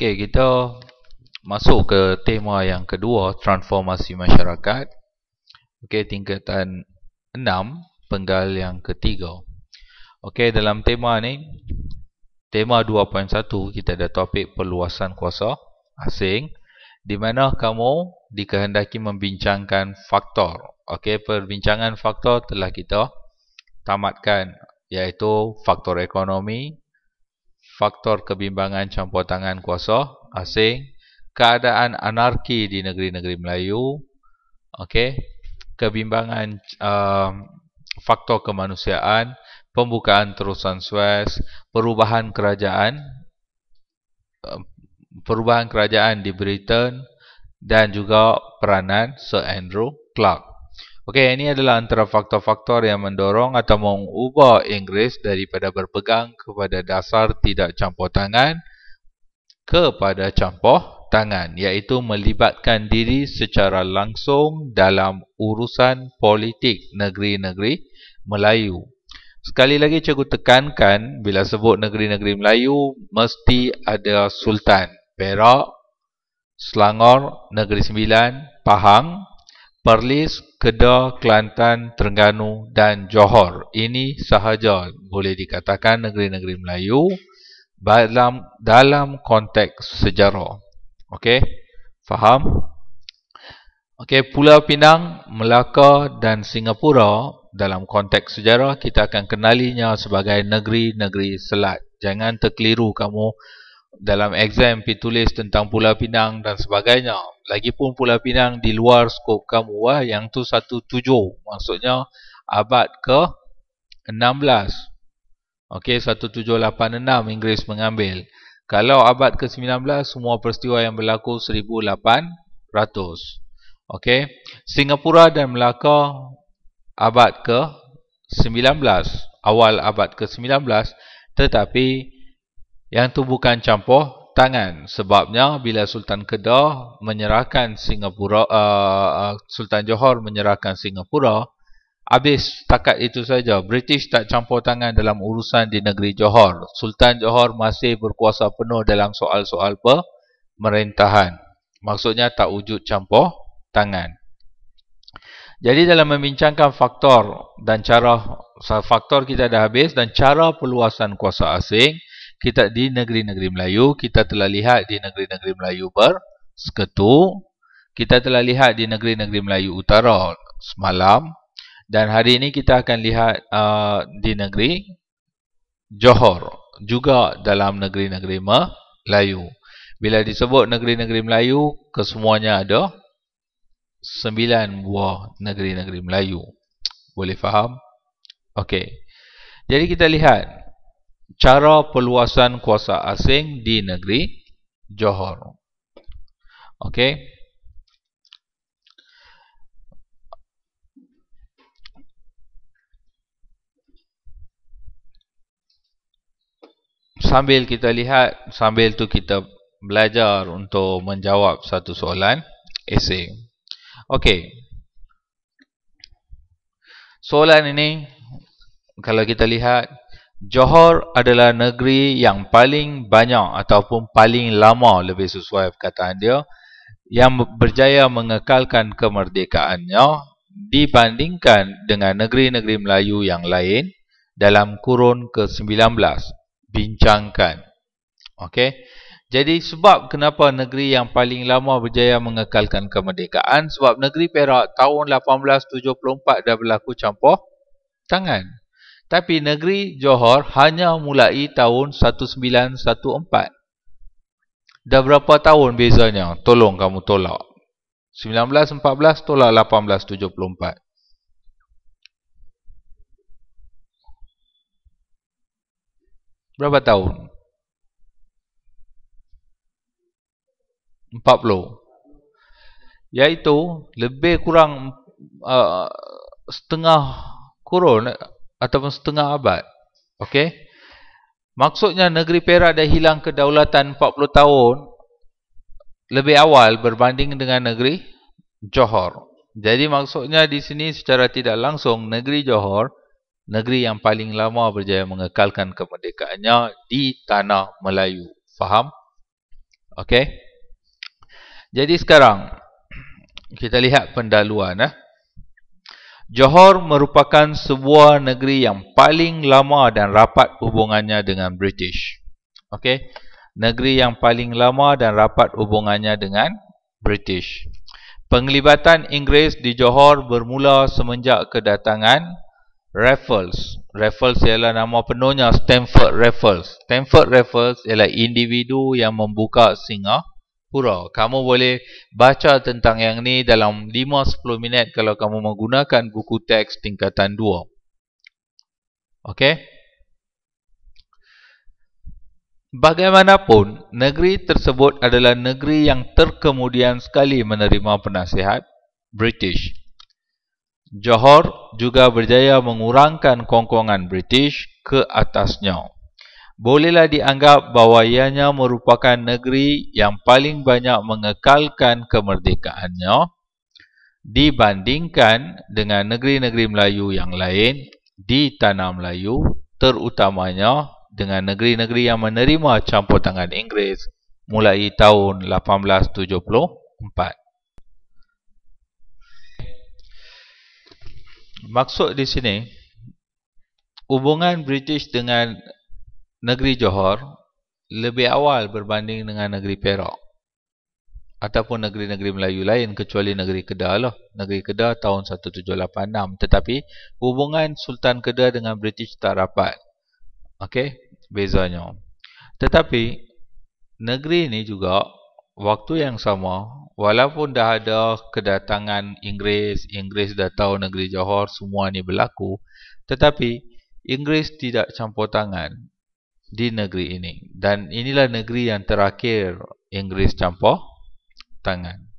Okey, kita masuk ke tema yang kedua, transformasi masyarakat. Okey, tingkatan 6, penggal yang ketiga. Okey, dalam tema ni, tema 2.1, kita ada topik perluasan kuasa asing di mana kamu dikehendaki membincangkan faktor. Okey, perbincangan faktor telah kita tamatkan iaitu faktor ekonomi, faktor kebimbangan campur tangan kuasa asing, keadaan anarki di negeri-negeri Melayu, okay, kebimbangan um, faktor kemanusiaan, pembukaan terusan Suez, perubahan kerajaan, um, perubahan kerajaan di Britain dan juga peranan Sir Andrew Clark. Okey, ini adalah antara faktor-faktor yang mendorong atau mengubah Inggeris daripada berpegang kepada dasar tidak campur tangan kepada campur tangan iaitu melibatkan diri secara langsung dalam urusan politik negeri-negeri Melayu. Sekali lagi cikgu tekankan bila sebut negeri-negeri Melayu mesti ada Sultan Perak, Selangor, Negeri Sembilan, Pahang, Perlis, Kedah, Kelantan, Terengganu dan Johor. Ini sahaja boleh dikatakan negeri-negeri Melayu dalam dalam konteks sejarah. Okey? Faham? Okey, Pulau Pinang, Melaka dan Singapura dalam konteks sejarah kita akan kenalinya sebagai negeri-negeri selat. Jangan terkeliru kamu dalam exam pergi tulis tentang Pulau Pinang dan sebagainya. Lagipun Pulau Pinang di luar skop kamu lah. Yang tu satu tujuh. Maksudnya abad ke enam belas. Okey, satu tujuh lapan enam Inggeris mengambil. Kalau abad ke sembilan belas, semua peristiwa yang berlaku seribu lapan ratus. Okey, Singapura dan Melaka abad ke sembilan belas, Awal abad ke sembilan belas, Tetapi, yang tu bukan campur tangan sebabnya bila Sultan Kedah menyerahkan Singapura uh, uh Sultan Johor menyerahkan Singapura habis takat itu saja British tak campur tangan dalam urusan di negeri Johor Sultan Johor masih berkuasa penuh dalam soal-soal pemerintahan maksudnya tak wujud campur tangan jadi dalam membincangkan faktor dan cara faktor kita dah habis dan cara peluasan kuasa asing kita di negeri-negeri Melayu kita telah lihat di negeri-negeri Melayu bersekutu kita telah lihat di negeri-negeri Melayu utara semalam dan hari ini kita akan lihat uh, di negeri Johor juga dalam negeri-negeri Melayu bila disebut negeri-negeri Melayu kesemuanya ada sembilan buah negeri-negeri Melayu boleh faham okey jadi kita lihat cara peluasan kuasa asing di negeri Johor. Okey. Sambil kita lihat, sambil tu kita belajar untuk menjawab satu soalan esei. Okey. Soalan ini kalau kita lihat Johor adalah negeri yang paling banyak ataupun paling lama lebih sesuai perkataan dia yang berjaya mengekalkan kemerdekaannya dibandingkan dengan negeri-negeri Melayu yang lain dalam kurun ke-19 bincangkan okay jadi sebab kenapa negeri yang paling lama berjaya mengekalkan kemerdekaan sebab negeri Perak tahun 1874 dah berlaku campur tangan tapi negeri Johor hanya mulai tahun 1914. Dah berapa tahun bezanya? Tolong kamu tolak. 1914 tolak 1874. Berapa tahun? 40. Yaitu lebih kurang uh, setengah kurun ataupun setengah abad. Okey. Maksudnya negeri Perak dah hilang kedaulatan 40 tahun lebih awal berbanding dengan negeri Johor. Jadi maksudnya di sini secara tidak langsung negeri Johor negeri yang paling lama berjaya mengekalkan kemerdekaannya di tanah Melayu. Faham? Okey. Jadi sekarang kita lihat pendahuluan eh. Johor merupakan sebuah negeri yang paling lama dan rapat hubungannya dengan British. Okey. Negeri yang paling lama dan rapat hubungannya dengan British. Penglibatan Inggeris di Johor bermula semenjak kedatangan Raffles. Raffles ialah nama penuhnya Stamford Raffles. Stamford Raffles ialah individu yang membuka Singapura pura. Kamu boleh baca tentang yang ni dalam 5-10 minit kalau kamu menggunakan buku teks tingkatan 2. Okey? Bagaimanapun, negeri tersebut adalah negeri yang terkemudian sekali menerima penasihat British. Johor juga berjaya mengurangkan kongkongan British ke atasnya bolehlah dianggap bahawa ianya merupakan negeri yang paling banyak mengekalkan kemerdekaannya dibandingkan dengan negeri-negeri Melayu yang lain di tanah Melayu terutamanya dengan negeri-negeri yang menerima campur tangan Inggeris mulai tahun 1874. Maksud di sini, hubungan British dengan negeri Johor lebih awal berbanding dengan negeri Perak ataupun negeri-negeri Melayu lain kecuali negeri Kedah lah. Negeri Kedah tahun 1786 tetapi hubungan Sultan Kedah dengan British tak rapat. Okey, bezanya. Tetapi negeri ni juga waktu yang sama walaupun dah ada kedatangan Inggeris, Inggeris dah tahu negeri Johor semua ni berlaku tetapi Inggeris tidak campur tangan di negeri ini dan inilah negeri yang terakhir Inggeris campur tangan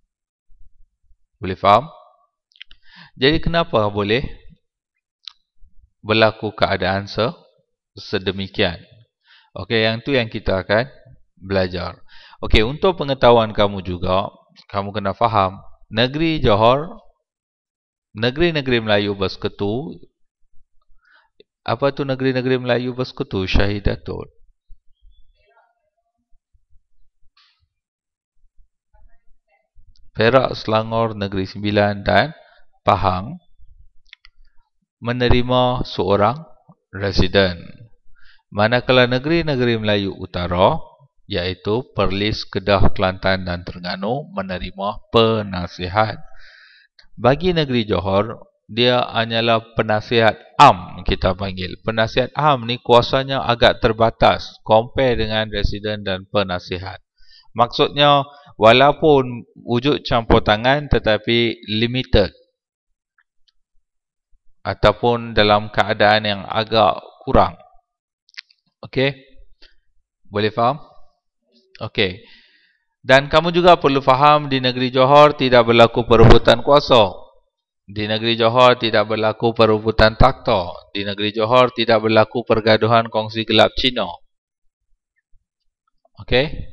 boleh faham jadi kenapa boleh berlaku keadaan se sedemikian okey yang tu yang kita akan belajar okey untuk pengetahuan kamu juga kamu kena faham negeri Johor negeri-negeri Melayu bersekutu apa tu negeri-negeri Melayu bersekutu syahidatun Perak, Selangor, Negeri Sembilan dan Pahang menerima seorang residen. Manakala negeri-negeri Melayu Utara iaitu Perlis, Kedah, Kelantan dan Terengganu menerima penasihat. Bagi negeri Johor, dia hanyalah penasihat am kita panggil. Penasihat am ni kuasanya agak terbatas compare dengan residen dan penasihat. Maksudnya walaupun wujud campur tangan tetapi limited ataupun dalam keadaan yang agak kurang. Okey. Boleh faham? Okey. Dan kamu juga perlu faham di negeri Johor tidak berlaku perebutan kuasa. Di negeri Johor tidak berlaku perubutan takto. Di negeri Johor tidak berlaku pergaduhan kongsi gelap Cina. Okey.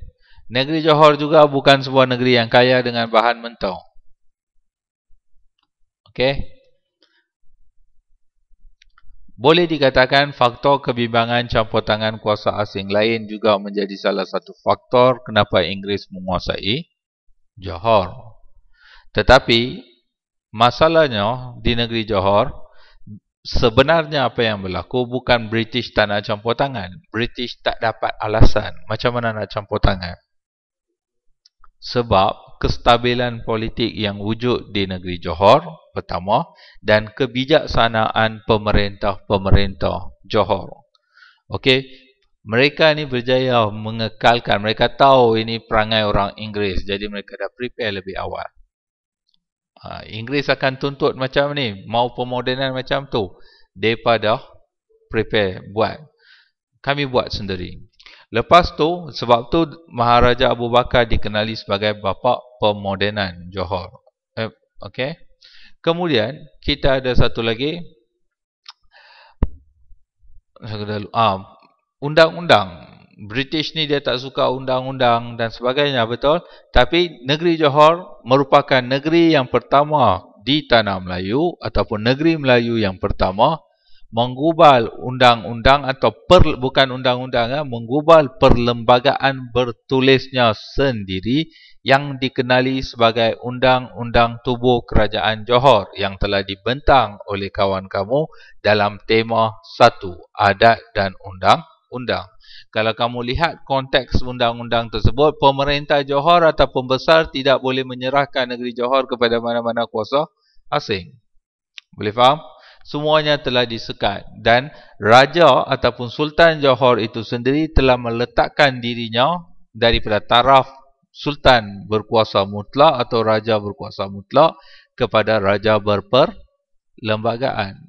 Negeri Johor juga bukan sebuah negeri yang kaya dengan bahan mentong. Okey. Boleh dikatakan faktor kebimbangan campur tangan kuasa asing lain juga menjadi salah satu faktor kenapa Inggeris menguasai Johor. Tetapi Masalahnya di negeri Johor sebenarnya apa yang berlaku bukan British tak nak campur tangan. British tak dapat alasan macam mana nak campur tangan. Sebab kestabilan politik yang wujud di negeri Johor pertama dan kebijaksanaan pemerintah-pemerintah Johor. Okey, mereka ni berjaya mengekalkan, mereka tahu ini perangai orang Inggeris jadi mereka dah prepare lebih awal. Ha, Inggeris akan tuntut macam ni, mau pemodenan macam tu daripada prepare buat. Kami buat sendiri. Lepas tu sebab tu Maharaja Abu Bakar dikenali sebagai bapa pemodenan Johor. Eh, okay. Kemudian kita ada satu lagi Ah, undang-undang British ni dia tak suka undang-undang dan sebagainya betul tapi negeri Johor merupakan negeri yang pertama di tanah Melayu ataupun negeri Melayu yang pertama menggubal undang-undang atau per, bukan undang-undang ya, menggubal perlembagaan bertulisnya sendiri yang dikenali sebagai Undang-Undang Tubuh Kerajaan Johor yang telah dibentang oleh kawan kamu dalam tema satu Adat dan Undang-Undang undang. Kalau kamu lihat konteks undang-undang tersebut, pemerintah Johor atau pembesar tidak boleh menyerahkan negeri Johor kepada mana-mana kuasa asing. Boleh faham? Semuanya telah disekat dan raja ataupun sultan Johor itu sendiri telah meletakkan dirinya daripada taraf sultan berkuasa mutlak atau raja berkuasa mutlak kepada raja berper lembagaan.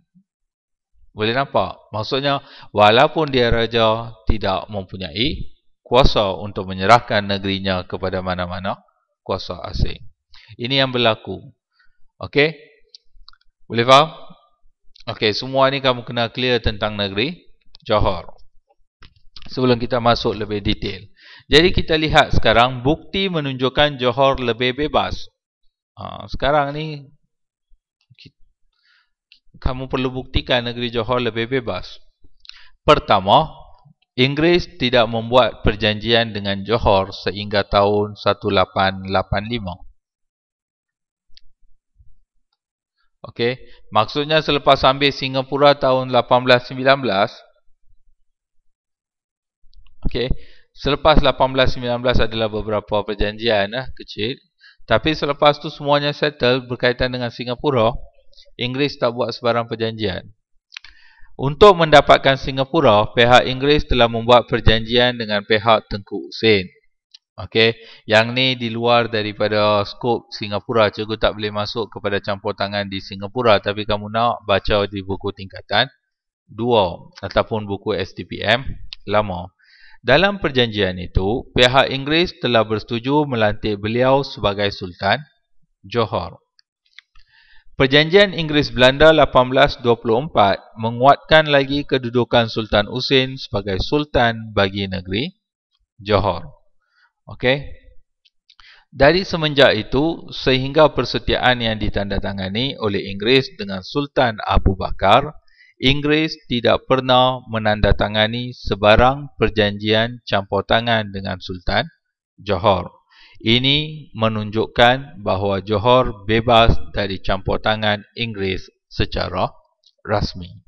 Boleh nampak? Maksudnya, walaupun dia raja tidak mempunyai kuasa untuk menyerahkan negerinya kepada mana-mana kuasa asing. Ini yang berlaku. Okey? Boleh faham? Okey, semua ini kamu kena clear tentang negeri Johor. Sebelum kita masuk lebih detail. Jadi kita lihat sekarang bukti menunjukkan Johor lebih bebas. Ha, sekarang ni kamu perlu buktikan negeri Johor lebih bebas. Pertama, Inggeris tidak membuat perjanjian dengan Johor sehingga tahun 1885. Okey, maksudnya selepas ambil Singapura tahun 1819. Okey, selepas 1819 adalah beberapa perjanjian eh, kecil. Tapi selepas tu semuanya settle berkaitan dengan Singapura. Inggeris tak buat sebarang perjanjian. Untuk mendapatkan Singapura, pihak Inggeris telah membuat perjanjian dengan pihak Tengku Hussein. Okey, yang ni di luar daripada skop Singapura. Cikgu tak boleh masuk kepada campur tangan di Singapura. Tapi kamu nak baca di buku tingkatan 2 ataupun buku STPM lama. Dalam perjanjian itu, pihak Inggeris telah bersetuju melantik beliau sebagai Sultan Johor. Perjanjian Inggeris-Belanda 1824 menguatkan lagi kedudukan Sultan Hussein sebagai Sultan bagi negeri Johor. Okey. Dari semenjak itu sehingga persetiaan yang ditandatangani oleh Inggeris dengan Sultan Abu Bakar, Inggeris tidak pernah menandatangani sebarang perjanjian campur tangan dengan Sultan Johor. Ini menunjukkan bahawa Johor bebas dari campur tangan Inggeris secara rasmi.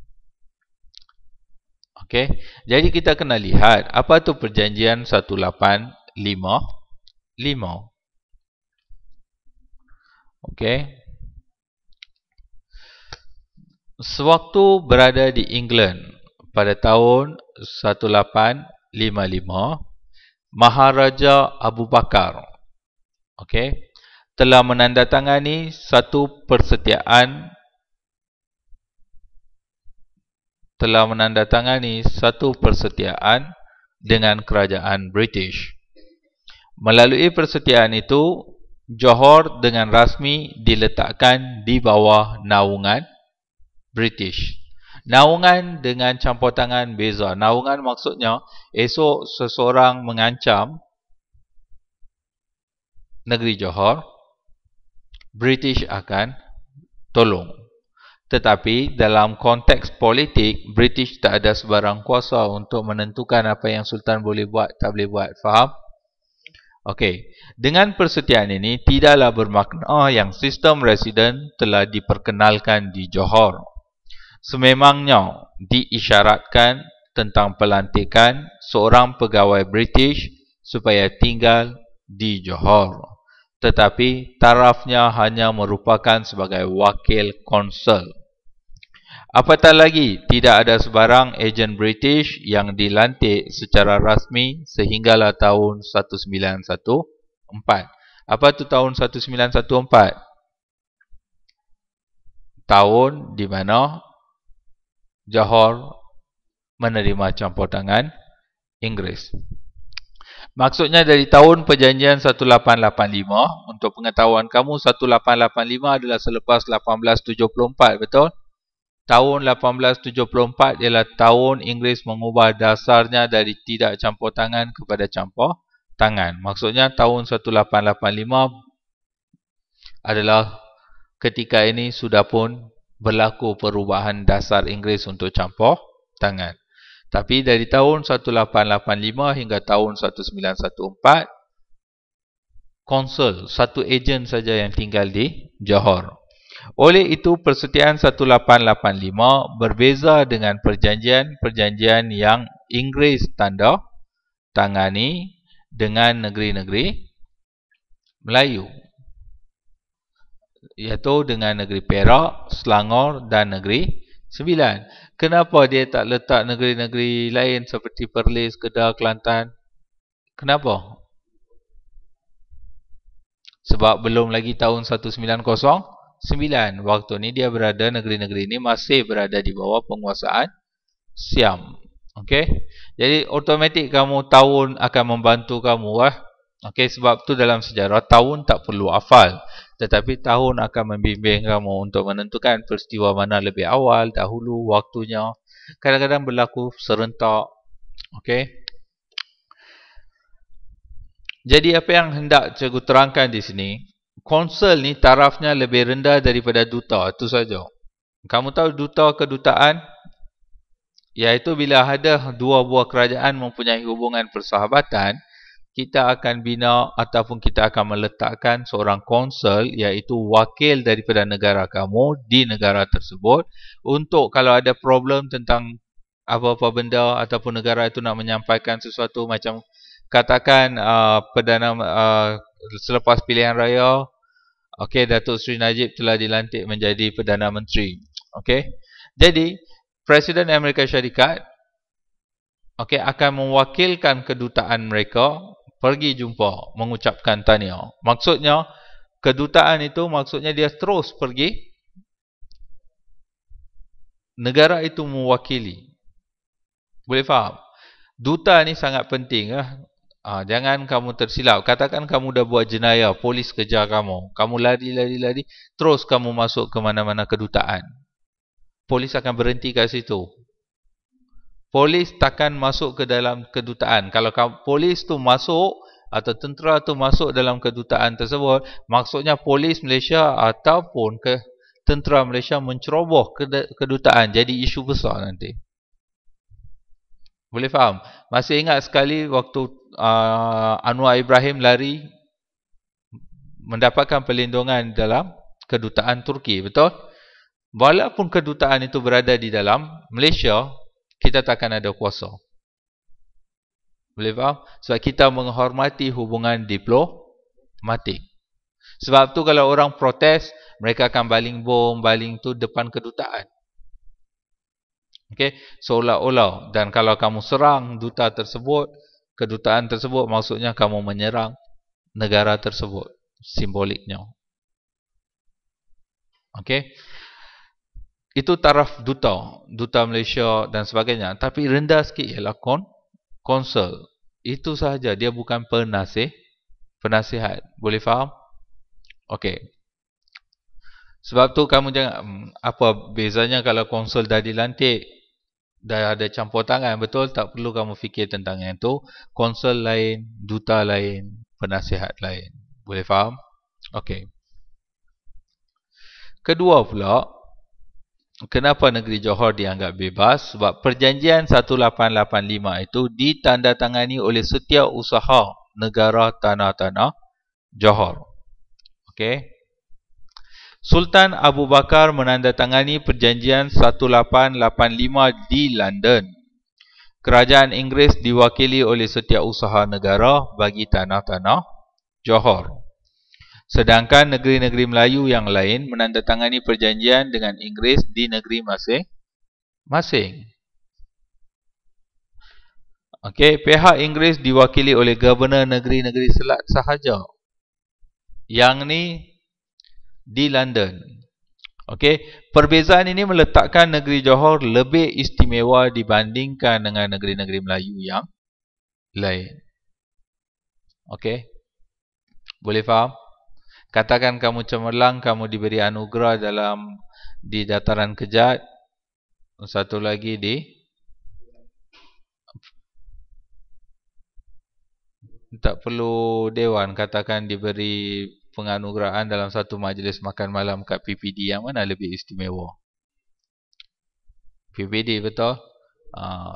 Okey, jadi kita kena lihat apa tu perjanjian 1855. Okey. Sewaktu berada di England pada tahun 1855, Maharaja Abu Bakar okay, telah menandatangani satu persetiaan telah menandatangani satu persetiaan dengan kerajaan British. Melalui persetiaan itu, Johor dengan rasmi diletakkan di bawah naungan British. Naungan dengan campur tangan beza. Naungan maksudnya esok seseorang mengancam negeri Johor, British akan tolong. Tetapi dalam konteks politik, British tak ada sebarang kuasa untuk menentukan apa yang Sultan boleh buat, tak boleh buat. Faham? Okey, dengan persetiaan ini tidaklah bermakna yang sistem residen telah diperkenalkan di Johor. Sememangnya diisyaratkan tentang pelantikan seorang pegawai British supaya tinggal di Johor. Tetapi tarafnya hanya merupakan sebagai wakil konsul. Apatah lagi, tidak ada sebarang ejen British yang dilantik secara rasmi sehinggalah tahun 1914. Apa tu tahun 1914? Tahun di mana Johor menerima campur tangan Inggris. Maksudnya dari tahun perjanjian 1885 untuk pengetahuan kamu 1885 adalah selepas 1874 betul? Tahun 1874 ialah tahun Inggeris mengubah dasarnya dari tidak campur tangan kepada campur tangan. Maksudnya tahun 1885 adalah ketika ini sudah pun berlaku perubahan dasar Inggeris untuk campur tangan. Tapi dari tahun 1885 hingga tahun 1914, konsul, satu ejen saja yang tinggal di Johor. Oleh itu, persetiaan 1885 berbeza dengan perjanjian-perjanjian yang Inggeris tanda tangani dengan negeri-negeri Melayu. Iaitu dengan negeri Perak, Selangor dan negeri Sembilan, kenapa dia tak letak negeri-negeri lain seperti Perlis, Kedah, Kelantan? Kenapa? Sebab belum lagi tahun 1909, waktu ni dia berada, negeri-negeri ini masih berada di bawah penguasaan Siam. Okay? Jadi, otomatik kamu tahun akan membantu kamu. lah. Okay, sebab tu dalam sejarah, tahun tak perlu hafal. Tetapi tahun akan membimbing kamu untuk menentukan peristiwa mana lebih awal, dahulu, waktunya. Kadang-kadang berlaku serentak. Okey. Jadi apa yang hendak cikgu terangkan di sini, konsel ni tarafnya lebih rendah daripada duta. Itu saja. Kamu tahu duta kedutaan? Iaitu bila ada dua buah kerajaan mempunyai hubungan persahabatan, kita akan bina ataupun kita akan meletakkan seorang konsul iaitu wakil daripada negara kamu di negara tersebut untuk kalau ada problem tentang apa-apa benda ataupun negara itu nak menyampaikan sesuatu macam katakan uh, perdana uh, selepas pilihan raya okey Datuk Seri Najib telah dilantik menjadi perdana menteri okey jadi presiden Amerika Syarikat okey akan mewakilkan kedutaan mereka pergi jumpa mengucapkan tanya. Maksudnya kedutaan itu maksudnya dia terus pergi negara itu mewakili. Boleh faham? Duta ni sangat penting eh? ha, jangan kamu tersilap. Katakan kamu dah buat jenayah, polis kejar kamu. Kamu lari lari lari, terus kamu masuk ke mana-mana kedutaan. Polis akan berhenti kat situ polis takkan masuk ke dalam kedutaan. Kalau polis tu masuk atau tentera tu masuk dalam kedutaan tersebut, maksudnya polis Malaysia ataupun ke tentera Malaysia menceroboh kedutaan. Jadi isu besar nanti. Boleh faham? Masih ingat sekali waktu uh, Anwar Ibrahim lari mendapatkan perlindungan dalam kedutaan Turki, betul? Walaupun kedutaan itu berada di dalam Malaysia, kita takkan ada kuasa. Boleh faham? Sebab kita menghormati hubungan diplomatik. Sebab tu kalau orang protes, mereka akan baling bom, baling tu depan kedutaan. Okey, seolah-olah dan kalau kamu serang duta tersebut, kedutaan tersebut maksudnya kamu menyerang negara tersebut simboliknya. Okey itu taraf duta, duta Malaysia dan sebagainya. Tapi rendah sikit ialah kon, konsul. Itu sahaja. Dia bukan penasih, penasihat. Boleh faham? Okey. Sebab tu kamu jangan, hmm, apa bezanya kalau konsul dah dilantik, dah ada campur tangan, betul? Tak perlu kamu fikir tentang yang tu. Konsul lain, duta lain, penasihat lain. Boleh faham? Okey. Kedua pula, kenapa negeri Johor dianggap bebas? Sebab perjanjian 1885 itu ditandatangani oleh setiap usaha negara tanah-tanah Johor. Okey. Sultan Abu Bakar menandatangani perjanjian 1885 di London. Kerajaan Inggeris diwakili oleh setiap usaha negara bagi tanah-tanah Johor. Sedangkan negeri-negeri Melayu yang lain menandatangani perjanjian dengan Inggeris di negeri masing-masing. Okey, pihak Inggeris diwakili oleh Governor negeri-negeri Selat sahaja. Yang ni di London. Okey, perbezaan ini meletakkan negeri Johor lebih istimewa dibandingkan dengan negeri-negeri Melayu yang lain. Okey. Boleh faham? Katakan kamu cemerlang, kamu diberi anugerah dalam di dataran kejat. Satu lagi di tak perlu dewan katakan diberi penganugerahan dalam satu majlis makan malam kat PPD yang mana lebih istimewa? PPD betul? Uh,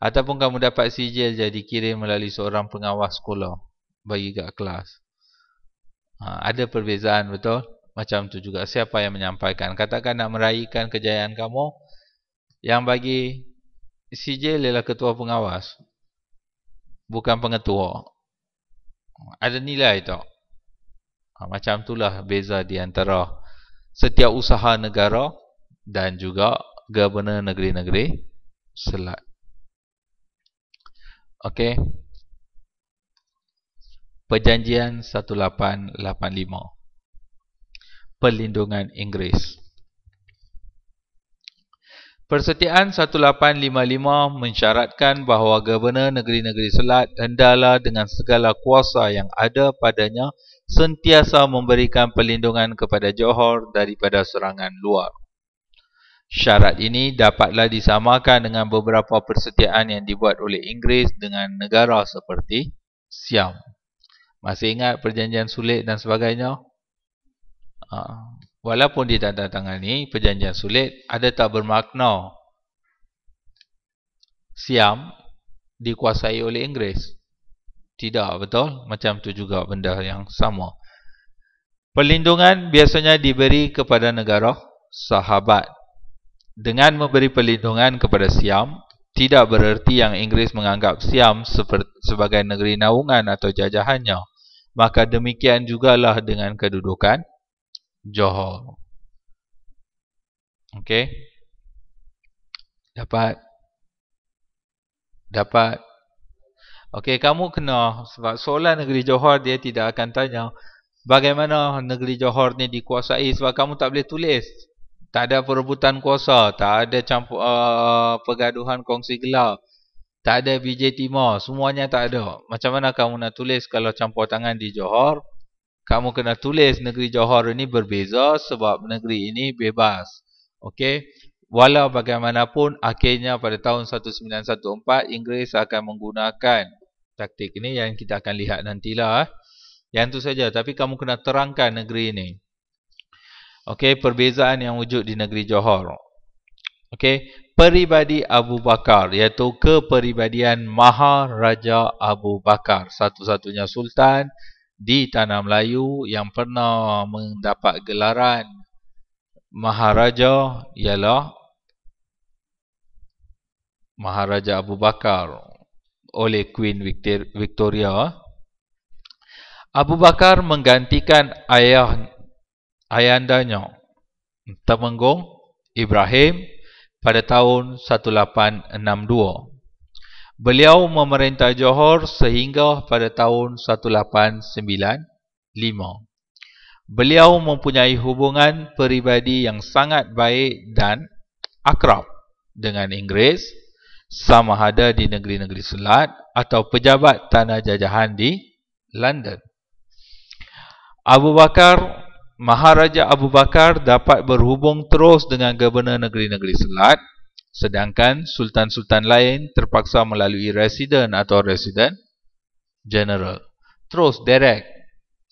ataupun kamu dapat sijil jadi kirim melalui seorang pengawas sekolah bagi kat kelas. Ha, ada perbezaan betul macam tu juga siapa yang menyampaikan katakan nak meraihkan kejayaan kamu yang bagi sijil ialah ketua pengawas bukan pengetua ada nilai tu ha, macam itulah beza di antara setiap usaha negara dan juga gubernur negeri-negeri selat Okay. Perjanjian 1885 Perlindungan Inggeris Persetiaan 1855 mensyaratkan bahawa Gubernur Negeri-Negeri Selat hendalah dengan segala kuasa yang ada padanya sentiasa memberikan perlindungan kepada Johor daripada serangan luar. Syarat ini dapatlah disamakan dengan beberapa persetiaan yang dibuat oleh Inggeris dengan negara seperti Siam. Masih ingat perjanjian sulit dan sebagainya? Ha. Walaupun di tanda tangan ni, perjanjian sulit ada tak bermakna Siam dikuasai oleh Inggeris? Tidak, betul? Macam tu juga benda yang sama. Perlindungan biasanya diberi kepada negara sahabat. Dengan memberi perlindungan kepada Siam, tidak bererti yang Inggeris menganggap Siam sebagai negeri naungan atau jajahannya maka demikian jugalah dengan kedudukan Johor. Okey. Dapat? Dapat? Okey, kamu kena sebab soalan negeri Johor dia tidak akan tanya bagaimana negeri Johor ni dikuasai sebab kamu tak boleh tulis. Tak ada perebutan kuasa, tak ada campur uh, eh, pergaduhan kongsi gelap. Tak ada BJ Timur. Semuanya tak ada. Macam mana kamu nak tulis kalau campur tangan di Johor? Kamu kena tulis negeri Johor ini berbeza sebab negeri ini bebas. Okey. Walau bagaimanapun, akhirnya pada tahun 1914, Inggeris akan menggunakan taktik ini yang kita akan lihat nantilah. Eh. Yang itu saja. Tapi kamu kena terangkan negeri ini. Okey, perbezaan yang wujud di negeri Johor. Okey, peribadi Abu Bakar iaitu kepribadian Maharaja Abu Bakar, satu-satunya sultan di tanah Melayu yang pernah mendapat gelaran Maharaja ialah Maharaja Abu Bakar oleh Queen Victoria. Abu Bakar menggantikan ayah ayahandanya Temenggong Ibrahim pada tahun 1862. Beliau memerintah Johor sehingga pada tahun 1895. Beliau mempunyai hubungan peribadi yang sangat baik dan akrab dengan Inggeris sama ada di negeri-negeri Selat atau pejabat tanah jajahan di London. Abu Bakar Maharaja Abu Bakar dapat berhubung terus dengan Gubernur Negeri-Negeri Selat sedangkan Sultan-Sultan lain terpaksa melalui Residen atau Resident General. Terus direct.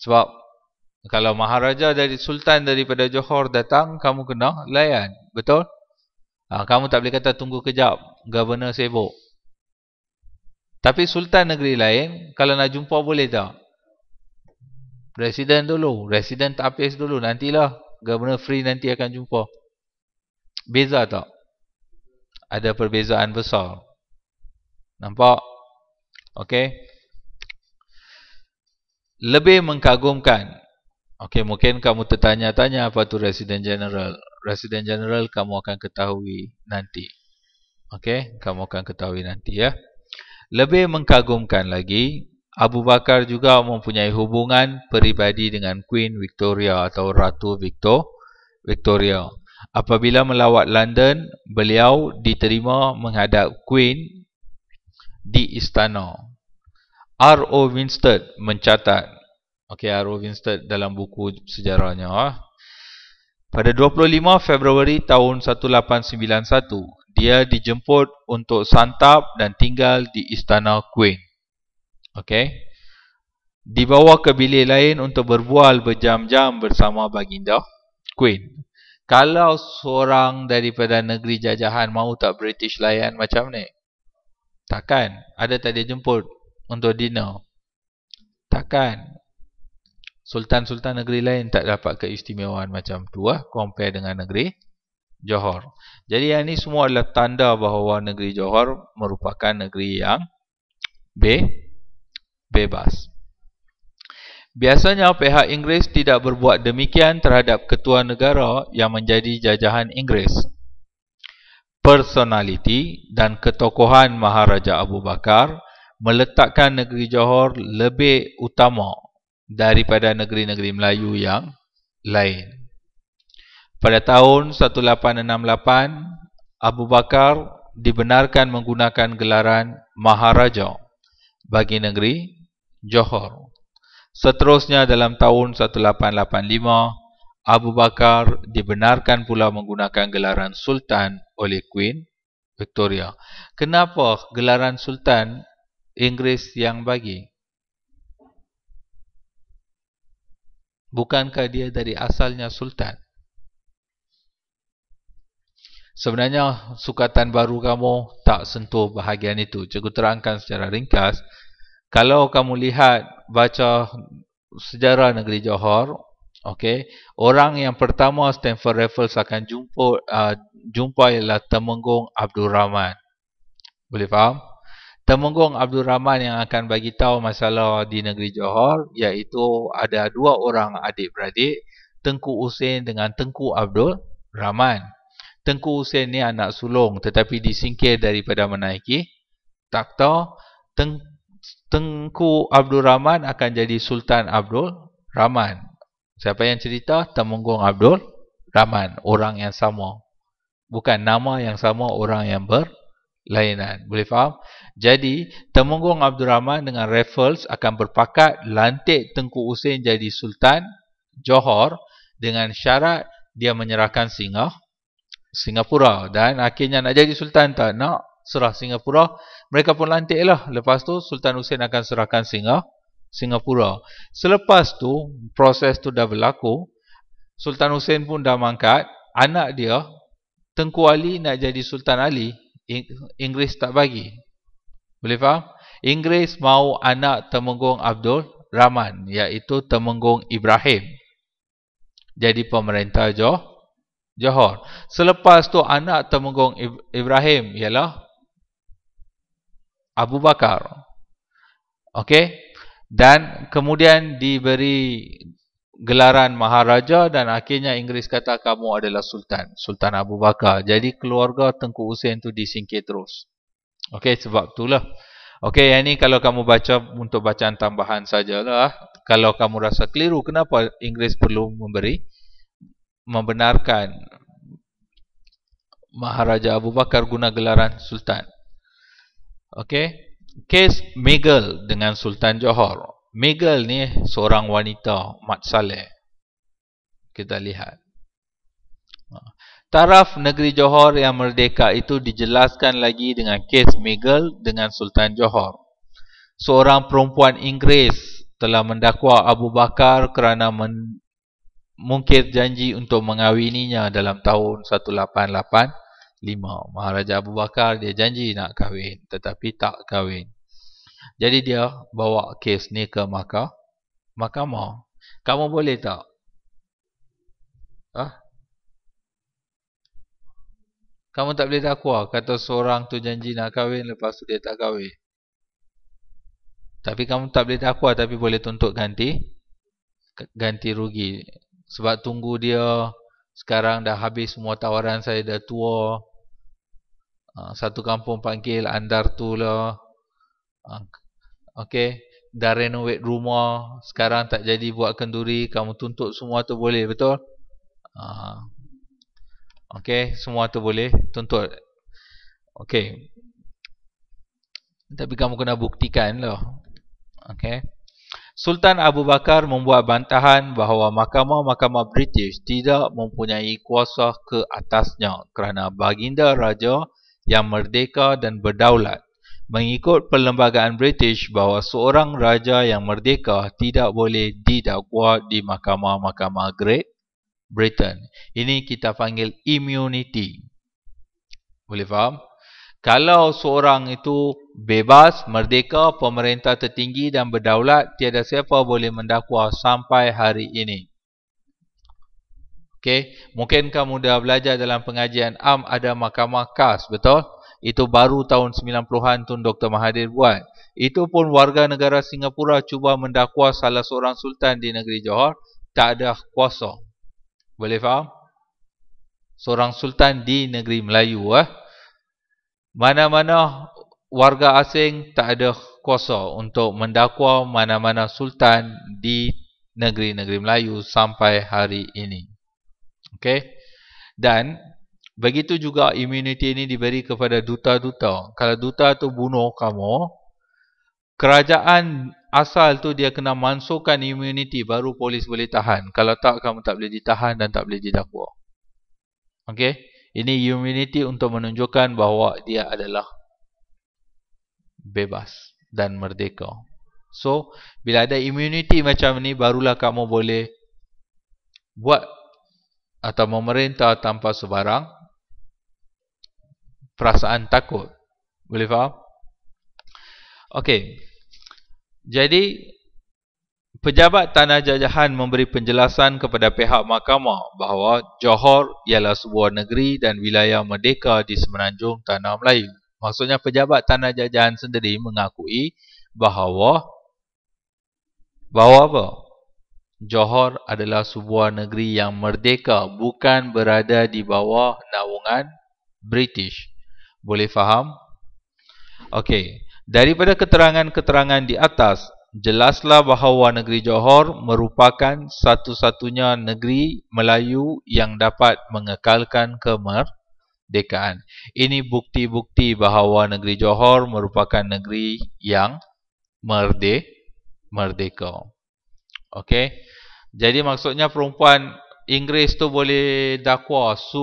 Sebab kalau Maharaja dari Sultan daripada Johor datang, kamu kena layan. Betul? Ha, kamu tak boleh kata tunggu kejap. Governor sibuk. Tapi Sultan negeri lain, kalau nak jumpa boleh tak? Resident dulu, resident apis dulu, nantilah Governor Free nanti akan jumpa. Beza tak? Ada perbezaan besar. Nampak? Okey. Lebih mengkagumkan. Okey, mungkin kamu tertanya-tanya apa tu resident general. Resident general kamu akan ketahui nanti. Okey, kamu akan ketahui nanti ya. Lebih mengkagumkan lagi, Abu Bakar juga mempunyai hubungan peribadi dengan Queen Victoria atau Ratu Victor Victoria. Apabila melawat London, beliau diterima menghadap Queen di istana. R. O. Winstead mencatat, okay, O. Winstead dalam buku sejarahnya, ah. pada 25 Februari tahun 1891, dia dijemput untuk santap dan tinggal di istana Queen. Okay. Dibawa ke bilik lain untuk berbual berjam-jam bersama baginda Queen. Kalau seorang daripada negeri jajahan mau tak British layan macam ni? Takkan. Ada tak dia jemput untuk dinner? Takkan. Sultan-sultan negeri lain tak dapat keistimewaan macam tu lah. Compare dengan negeri Johor. Jadi yang ni semua adalah tanda bahawa negeri Johor merupakan negeri yang B bebas. Biasanya pihak Inggeris tidak berbuat demikian terhadap ketua negara yang menjadi jajahan Inggeris. Personaliti dan ketokohan Maharaja Abu Bakar meletakkan negeri Johor lebih utama daripada negeri-negeri Melayu yang lain. Pada tahun 1868, Abu Bakar dibenarkan menggunakan gelaran Maharaja bagi negeri Johor. Seterusnya dalam tahun 1885, Abu Bakar dibenarkan pula menggunakan gelaran Sultan oleh Queen Victoria. Kenapa gelaran Sultan Inggeris yang bagi? Bukankah dia dari asalnya Sultan? Sebenarnya sukatan baru kamu tak sentuh bahagian itu. Cikgu terangkan secara ringkas kalau kamu lihat baca sejarah negeri Johor okey orang yang pertama Stanford Raffles akan jumpa uh, jumpa ialah Temenggung Abdul Rahman boleh faham Temenggong Abdul Rahman yang akan bagi tahu masalah di negeri Johor iaitu ada dua orang adik-beradik Tengku Hussein dengan Tengku Abdul Rahman Tengku Hussein ni anak sulung tetapi disingkir daripada menaiki takhta Tengku Tengku Abdul Rahman akan jadi Sultan Abdul Rahman. Siapa yang cerita? Temenggung Abdul Rahman. Orang yang sama. Bukan nama yang sama, orang yang berlainan. Boleh faham? Jadi, Temenggung Abdul Rahman dengan Raffles akan berpakat lantik Tengku Hussein jadi Sultan Johor dengan syarat dia menyerahkan Singapura. Singapura dan akhirnya nak jadi Sultan tak? Nak serah Singapura. Mereka pun lantiklah. Lepas tu Sultan Hussein akan serahkan Singapura. Singapura. Selepas tu proses tu dah berlaku, Sultan Hussein pun dah mangkat, anak dia Tengku Ali nak jadi Sultan Ali, Inggeris tak bagi. Boleh faham? Inggeris mahu anak Temenggung Abdul Rahman iaitu Temenggung Ibrahim jadi pemerintah Johor. Selepas tu anak Temenggung Ibrahim ialah Abu Bakar. Okey. Dan kemudian diberi gelaran Maharaja dan akhirnya Inggeris kata kamu adalah Sultan. Sultan Abu Bakar. Jadi keluarga Tengku Hussein tu disingkir terus. Okey, sebab itulah. Okey, yang ini kalau kamu baca untuk bacaan tambahan sajalah. Kalau kamu rasa keliru, kenapa Inggeris perlu memberi membenarkan Maharaja Abu Bakar guna gelaran Sultan. Okey, kes Megal dengan Sultan Johor. Megal ni seorang wanita Mat Saleh. Kita lihat. Taraf negeri Johor yang merdeka itu dijelaskan lagi dengan kes Megal dengan Sultan Johor. Seorang perempuan Inggeris telah mendakwa Abu Bakar kerana men- janji untuk mengawininya dalam tahun lima. Maharaja Abu Bakar dia janji nak kahwin tetapi tak kahwin. Jadi dia bawa kes ni ke mahkamah. Mahkamah. Kamu boleh tak? Hah? Kamu tak boleh dakwa kata seorang tu janji nak kahwin lepas tu dia tak kahwin. Tapi kamu tak boleh dakwa tapi boleh tuntut ganti. Ganti rugi. Sebab tunggu dia sekarang dah habis semua tawaran saya dah tua. Ah, satu kampung panggil andar tu lah. Ah, okay. Dah renovate rumah. Sekarang tak jadi buat kenduri. Kamu tuntut semua tu boleh. Betul? Ah, okay. Semua tu boleh. Tuntut. Okay. Tapi kamu kena buktikan lah. Okay. Sultan Abu Bakar membuat bantahan bahawa mahkamah-mahkamah British tidak mempunyai kuasa ke atasnya kerana baginda raja yang merdeka dan berdaulat. Mengikut perlembagaan British bahawa seorang raja yang merdeka tidak boleh didakwa di mahkamah-mahkamah Great Britain. Ini kita panggil immunity. Boleh faham? Kalau seorang itu bebas, merdeka, pemerintah tertinggi dan berdaulat, tiada siapa boleh mendakwa sampai hari ini. Okay, mungkin kamu dah belajar dalam pengajian am ada mahkamah khas, betul? Itu baru tahun 90-an tu Dr. Mahathir buat. Itu pun warga negara Singapura cuba mendakwa salah seorang sultan di negeri Johor tak ada kuasa. Boleh faham? Seorang sultan di negeri Melayu eh. Mana-mana warga asing tak ada kuasa untuk mendakwa mana-mana sultan di negeri-negeri Melayu sampai hari ini. Okay. Dan begitu juga immunity ini diberi kepada duta-duta. Kalau duta tu bunuh kamu, kerajaan asal tu dia kena mansuhkan immunity baru polis boleh tahan. Kalau tak kamu tak boleh ditahan dan tak boleh didakwa. Okay. Ini immunity untuk menunjukkan bahawa dia adalah bebas dan merdeka. So, bila ada immunity macam ni, barulah kamu boleh buat atau memerintah tanpa sebarang perasaan takut. Boleh faham? Okey. Jadi, pejabat tanah jajahan memberi penjelasan kepada pihak mahkamah bahawa Johor ialah sebuah negeri dan wilayah merdeka di semenanjung tanah Melayu. Maksudnya pejabat tanah jajahan sendiri mengakui bahawa bahawa apa? Johor adalah sebuah negeri yang merdeka bukan berada di bawah naungan British. Boleh faham? Okey, daripada keterangan-keterangan di atas, jelaslah bahawa negeri Johor merupakan satu-satunya negeri Melayu yang dapat mengekalkan kemerdekaan. Ini bukti-bukti bahawa negeri Johor merupakan negeri yang merdeka. Okey. Jadi maksudnya perempuan Inggeris tu boleh dakwa su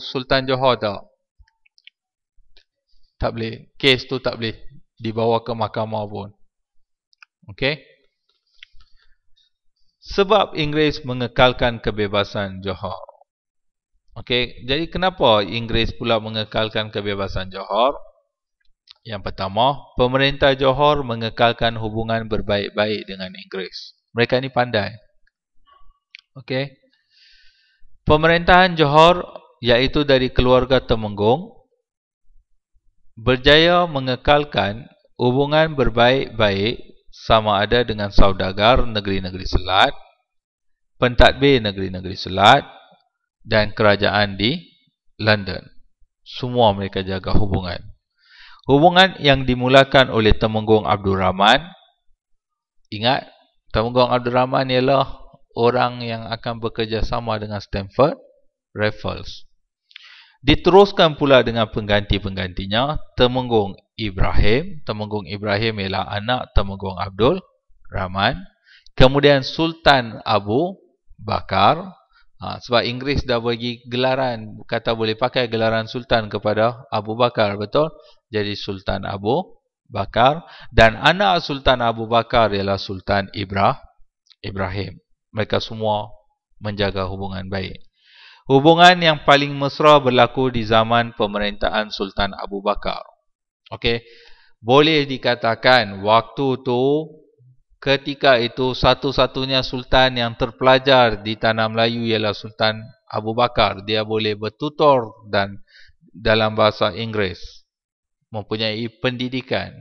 Sultan Johor tak? Tak boleh. Kes tu tak boleh dibawa ke mahkamah pun. Okey. Sebab Inggeris mengekalkan kebebasan Johor. Okey, jadi kenapa Inggeris pula mengekalkan kebebasan Johor? Yang pertama, pemerintah Johor mengekalkan hubungan berbaik-baik dengan Inggeris. Mereka ini pandai. Okey. Pemerintahan Johor iaitu dari keluarga Temenggong berjaya mengekalkan hubungan berbaik-baik sama ada dengan saudagar negeri-negeri Selat, pentadbir negeri-negeri Selat dan kerajaan di London. Semua mereka jaga hubungan. Hubungan yang dimulakan oleh Temenggong Abdul Rahman ingat Temenggong Abdul Rahman ialah orang yang akan bekerjasama dengan Stanford Raffles. Diteruskan pula dengan pengganti-penggantinya Temenggong Ibrahim. Temenggong Ibrahim ialah anak Temenggong Abdul Rahman. Kemudian Sultan Abu Bakar. Ha, sebab Inggeris dah bagi gelaran, kata boleh pakai gelaran Sultan kepada Abu Bakar, betul? Jadi Sultan Abu Bakar dan anak Sultan Abu Bakar ialah Sultan Ibrah Ibrahim. Mereka semua menjaga hubungan baik. Hubungan yang paling mesra berlaku di zaman pemerintahan Sultan Abu Bakar. Okey. Boleh dikatakan waktu tu ketika itu satu-satunya sultan yang terpelajar di tanah Melayu ialah Sultan Abu Bakar. Dia boleh bertutur dan dalam bahasa Inggeris mempunyai pendidikan.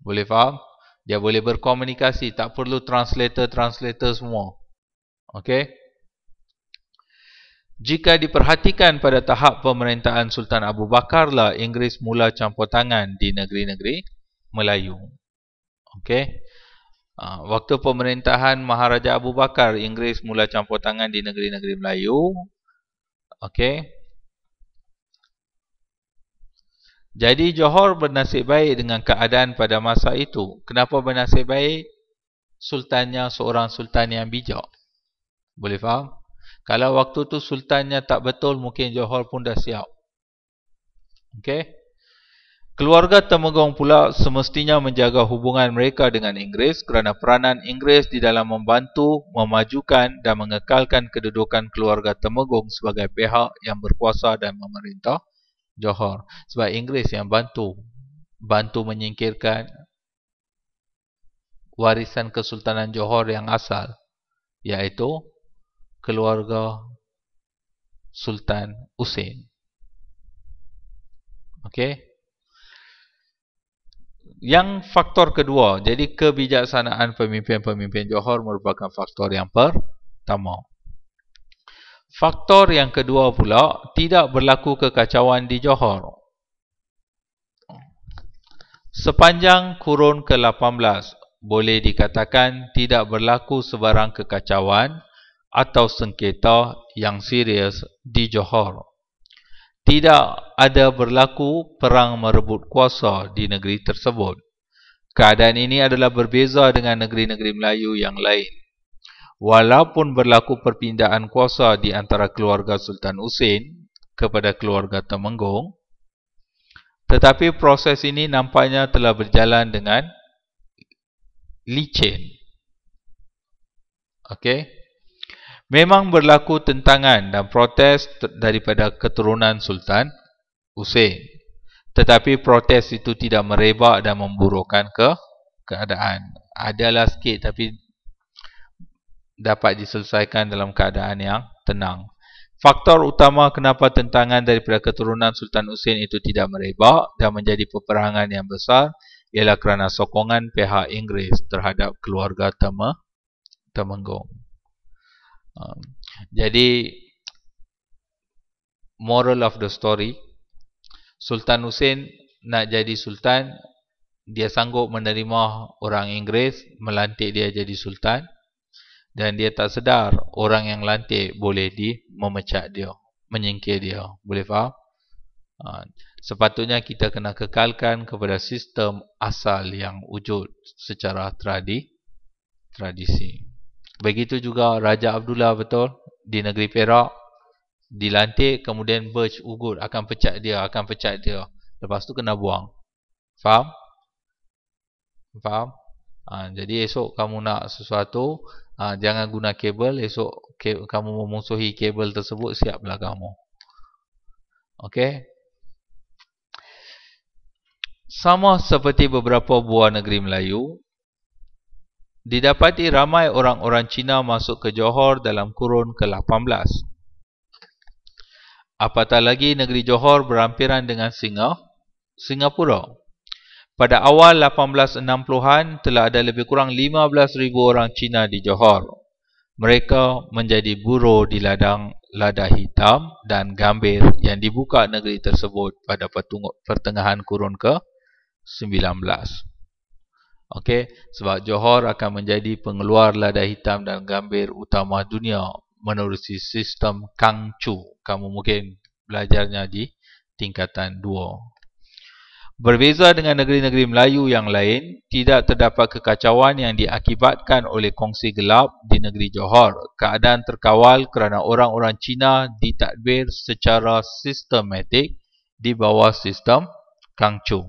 Boleh faham? Dia boleh berkomunikasi, tak perlu translator-translator semua. Okey? Jika diperhatikan pada tahap pemerintahan Sultan Abu Bakar lah Inggeris mula campur tangan di negeri-negeri Melayu. Okey? Ah, waktu pemerintahan Maharaja Abu Bakar, Inggeris mula campur tangan di negeri-negeri Melayu. Okey? Jadi Johor bernasib baik dengan keadaan pada masa itu. Kenapa bernasib baik? Sultannya seorang sultan yang bijak. Boleh faham? Kalau waktu tu sultannya tak betul, mungkin Johor pun dah siap. Okey. Keluarga Temenggong pula semestinya menjaga hubungan mereka dengan Inggeris kerana peranan Inggeris di dalam membantu, memajukan dan mengekalkan kedudukan keluarga Temenggong sebagai pihak yang berkuasa dan memerintah. Johor sebab Inggeris yang bantu bantu menyingkirkan warisan Kesultanan Johor yang asal iaitu keluarga Sultan Hussein. Okey. Yang faktor kedua, jadi kebijaksanaan pemimpin-pemimpin Johor merupakan faktor yang pertama. Faktor yang kedua pula, tidak berlaku kekacauan di Johor. Sepanjang kurun ke-18, boleh dikatakan tidak berlaku sebarang kekacauan atau sengketa yang serius di Johor. Tidak ada berlaku perang merebut kuasa di negeri tersebut. Keadaan ini adalah berbeza dengan negeri-negeri Melayu yang lain walaupun berlaku perpindahan kuasa di antara keluarga Sultan Hussein kepada keluarga Temenggong, tetapi proses ini nampaknya telah berjalan dengan licin. Okey. Memang berlaku tentangan dan protes daripada keturunan Sultan Hussein. Tetapi protes itu tidak merebak dan memburukkan ke keadaan. Adalah sikit tapi dapat diselesaikan dalam keadaan yang tenang. Faktor utama kenapa tentangan daripada keturunan Sultan Hussein itu tidak merebak dan menjadi peperangan yang besar ialah kerana sokongan pihak Inggeris terhadap keluarga Tema, Temenggong. Um, jadi, moral of the story, Sultan Hussein nak jadi Sultan, dia sanggup menerima orang Inggeris, melantik dia jadi Sultan dan dia tak sedar orang yang lantik boleh di memecat dia menyingkir dia boleh faham ha. sepatutnya kita kena kekalkan kepada sistem asal yang wujud secara tradi tradisi begitu juga raja abdullah betul di negeri perak dilantik kemudian berj ugut akan pecat dia akan pecat dia lepas tu kena buang faham faham ha. jadi esok kamu nak sesuatu ha, jangan guna kabel esok ke, kamu memusuhi kabel tersebut siaplah kamu okey sama seperti beberapa buah negeri Melayu didapati ramai orang-orang Cina masuk ke Johor dalam kurun ke-18 apatah lagi negeri Johor berhampiran dengan Singapura pada awal 1860-an telah ada lebih kurang 15,000 orang Cina di Johor. Mereka menjadi buruh di ladang lada hitam dan gambir yang dibuka negeri tersebut pada pertengahan kurun ke-19. Okey, sebab Johor akan menjadi pengeluar lada hitam dan gambir utama dunia menerusi sistem Kangchu. Kamu mungkin belajarnya di tingkatan Berbeza dengan negeri-negeri Melayu yang lain, tidak terdapat kekacauan yang diakibatkan oleh kongsi gelap di negeri Johor. Keadaan terkawal kerana orang-orang Cina ditadbir secara sistematik di bawah sistem Kang Chung.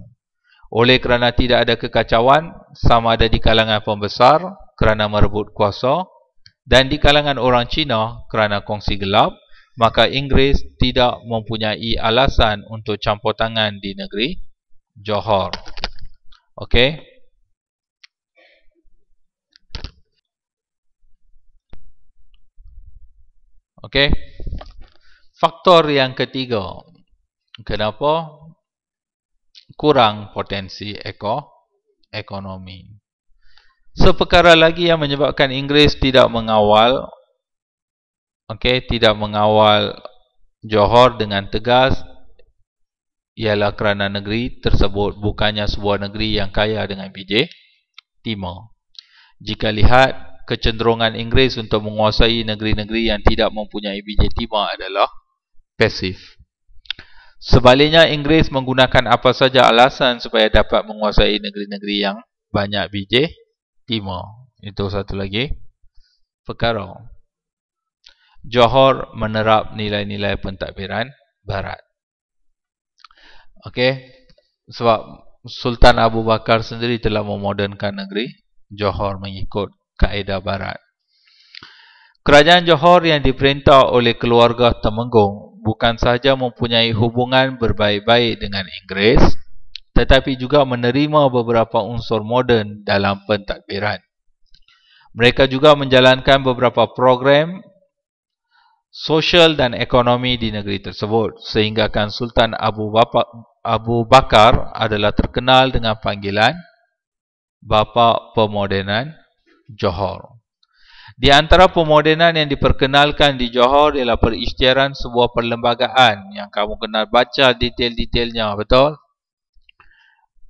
Oleh kerana tidak ada kekacauan, sama ada di kalangan pembesar kerana merebut kuasa dan di kalangan orang Cina kerana kongsi gelap, maka Inggeris tidak mempunyai alasan untuk campur tangan di negeri Johor. Okey. Okey. Faktor yang ketiga. Kenapa kurang potensi ekor ekonomi. Seperkara lagi yang menyebabkan Inggeris tidak mengawal okey, tidak mengawal Johor dengan tegas ialah kerana negeri tersebut bukannya sebuah negeri yang kaya dengan biji timah. Jika lihat kecenderungan Inggeris untuk menguasai negeri-negeri yang tidak mempunyai biji timah adalah pasif. Sebaliknya Inggeris menggunakan apa saja alasan supaya dapat menguasai negeri-negeri yang banyak biji timah. Itu satu lagi perkara. Johor menerap nilai-nilai pentadbiran barat. Okey. Sebab Sultan Abu Bakar sendiri telah memodernkan negeri Johor mengikut kaedah barat. Kerajaan Johor yang diperintah oleh keluarga Temenggung bukan sahaja mempunyai hubungan berbaik-baik dengan Inggeris tetapi juga menerima beberapa unsur moden dalam pentadbiran. Mereka juga menjalankan beberapa program sosial dan ekonomi di negeri tersebut sehinggakan Sultan Abu Bakar Abu Bakar adalah terkenal dengan panggilan bapa pemodenan Johor. Di antara pemodenan yang diperkenalkan di Johor ialah perisytiharan sebuah perlembagaan yang kamu kena baca detail-detailnya, betul?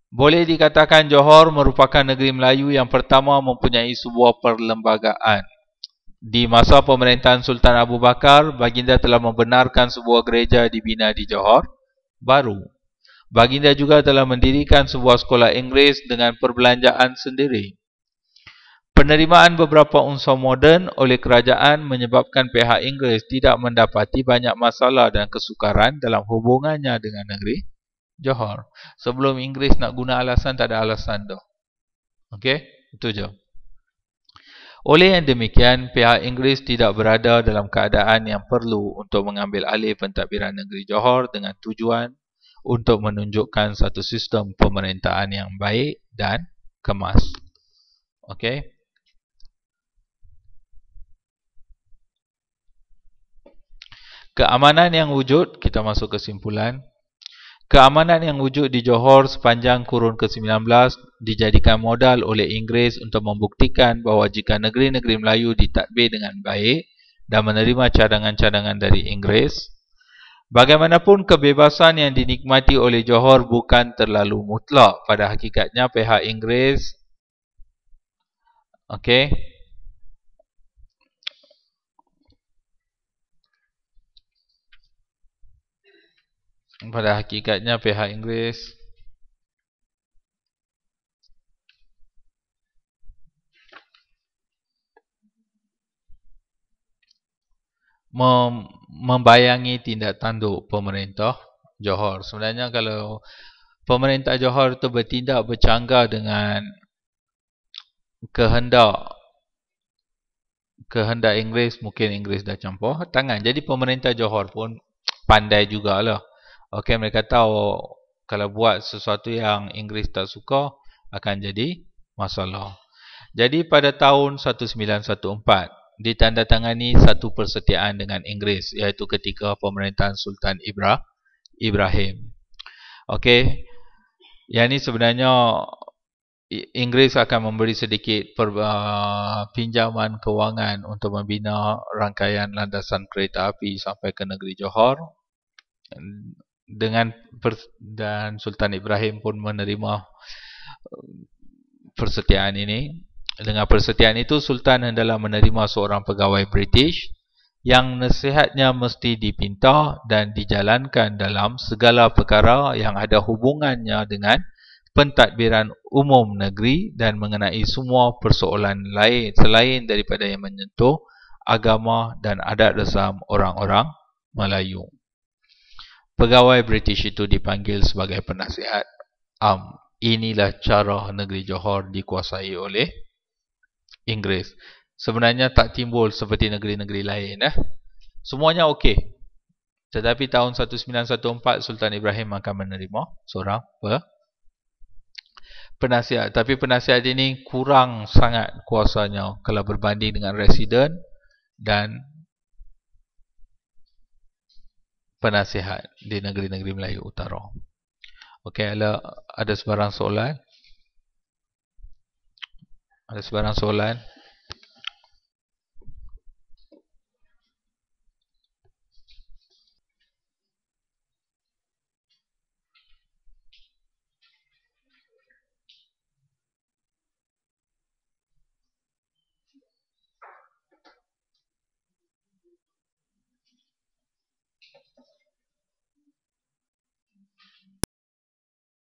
Boleh dikatakan Johor merupakan negeri Melayu yang pertama mempunyai sebuah perlembagaan. Di masa pemerintahan Sultan Abu Bakar, baginda telah membenarkan sebuah gereja dibina di Johor baru. Baginda juga telah mendirikan sebuah sekolah Inggeris dengan perbelanjaan sendiri. Penerimaan beberapa unsur moden oleh kerajaan menyebabkan pihak Inggeris tidak mendapati banyak masalah dan kesukaran dalam hubungannya dengan negeri Johor. Sebelum Inggeris nak guna alasan, tak ada alasan tu. Okey, itu je. Oleh yang demikian, pihak Inggeris tidak berada dalam keadaan yang perlu untuk mengambil alih pentadbiran negeri Johor dengan tujuan untuk menunjukkan satu sistem pemerintahan yang baik dan kemas. Okey. Keamanan yang wujud, kita masuk kesimpulan. Keamanan yang wujud di Johor sepanjang kurun ke-19 dijadikan modal oleh Inggeris untuk membuktikan bahawa jika negeri-negeri Melayu ditadbir dengan baik dan menerima cadangan-cadangan dari Inggeris, Bagaimanapun kebebasan yang dinikmati oleh Johor bukan terlalu mutlak pada hakikatnya pihak Inggeris. okay. Pada hakikatnya pihak Inggeris. mem membayangi tindak tanduk pemerintah Johor. Sebenarnya kalau pemerintah Johor itu bertindak bercanggah dengan kehendak kehendak Inggeris, mungkin Inggeris dah campur tangan. Jadi pemerintah Johor pun pandai jugalah. Okey, mereka tahu kalau buat sesuatu yang Inggeris tak suka akan jadi masalah. Jadi pada tahun 1914 ditandatangani satu persetiaan dengan Inggeris iaitu ketika pemerintahan Sultan Ibra, Ibrahim. Okey. Yang ini sebenarnya Inggeris akan memberi sedikit per, uh, pinjaman kewangan untuk membina rangkaian landasan kereta api sampai ke negeri Johor dengan per, dan Sultan Ibrahim pun menerima uh, persetiaan ini dengan persetiaan itu, Sultan hendaklah menerima seorang pegawai British yang nasihatnya mesti dipinta dan dijalankan dalam segala perkara yang ada hubungannya dengan pentadbiran umum negeri dan mengenai semua persoalan lain selain daripada yang menyentuh agama dan adat resam orang-orang Melayu. Pegawai British itu dipanggil sebagai penasihat. Um, inilah cara negeri Johor dikuasai oleh Inggeris. Sebenarnya tak timbul seperti negeri-negeri lain. Eh. Semuanya okey. Tetapi tahun 1914 Sultan Ibrahim akan menerima seorang penasihat. Tapi penasihat ini kurang sangat kuasanya kalau berbanding dengan resident dan penasihat di negeri-negeri Melayu Utara. Okey, ada sebarang soalan? Ada sebarang soalan